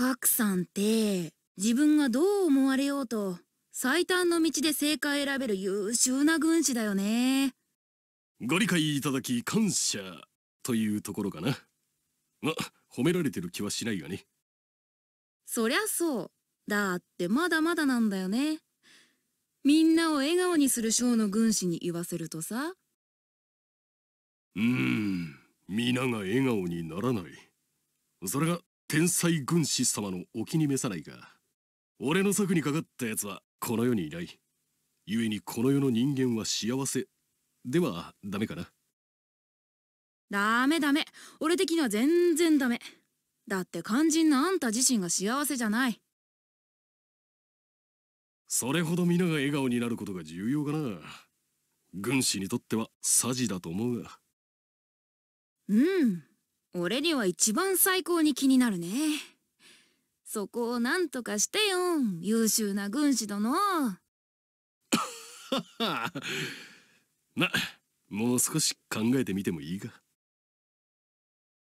賀さんって自分がどう思われようと最短の道で正解選べる優秀な軍師だよねご理解いただき感謝というところかなま褒められてる気はしないがねそりゃそうだってまだまだなんだよねみんなを笑顔にするーの軍師に言わせるとさうーん皆が笑顔にならないそれが天才軍師様のお気に召さないが俺の策にかかったやつはこの世にいない故にこの世の人間は幸せではダメかなダメダメ俺的には全然ダメだって肝心なあんた自身が幸せじゃないそれほど皆が笑顔になることが重要かな軍師にとってはサジだと思うがうん俺には一番最高に気になるね。そこを何とかしてよ、優秀な軍師殿。な、もう少し考えてみてもいいか。